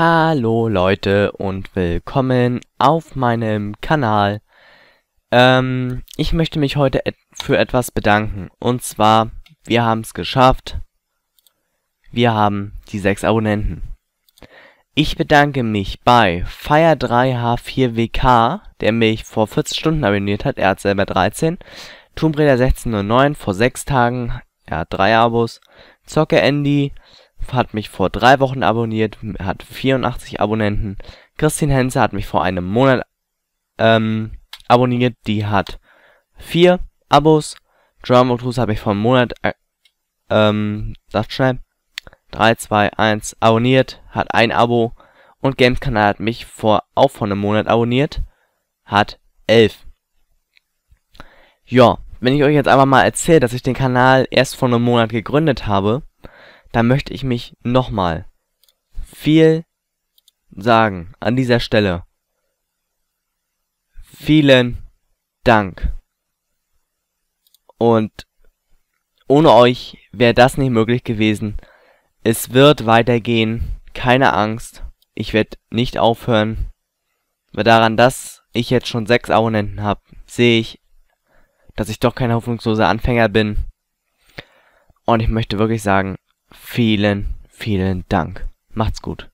Hallo Leute und willkommen auf meinem Kanal. Ähm, ich möchte mich heute et für etwas bedanken. Und zwar, wir haben es geschafft. Wir haben die 6 Abonnenten. Ich bedanke mich bei Fire3H4WK, der mich vor 40 Stunden abonniert hat. Er hat selber 13. Tomb Raider 1609 vor 6 Tagen. Er hat 3 Abos. Zocke Andy hat mich vor drei Wochen abonniert, hat 84 Abonnenten. Christine Henze hat mich vor einem Monat ähm, abonniert, die hat vier Abos. Drum Cruise hat mich vor einem Monat, äh, ähm, sagt schnell, 3, 2, 1 abonniert, hat ein Abo. Und Games Kanal hat mich vor, auch vor einem Monat abonniert, hat 11. Ja, wenn ich euch jetzt einfach mal erzähle, dass ich den Kanal erst vor einem Monat gegründet habe, da möchte ich mich nochmal viel sagen an dieser Stelle. Vielen Dank. Und ohne euch wäre das nicht möglich gewesen. Es wird weitergehen. Keine Angst. Ich werde nicht aufhören. Weil daran, dass ich jetzt schon sechs Abonnenten habe, sehe ich, dass ich doch kein hoffnungsloser Anfänger bin. Und ich möchte wirklich sagen, Vielen, vielen Dank. Macht's gut.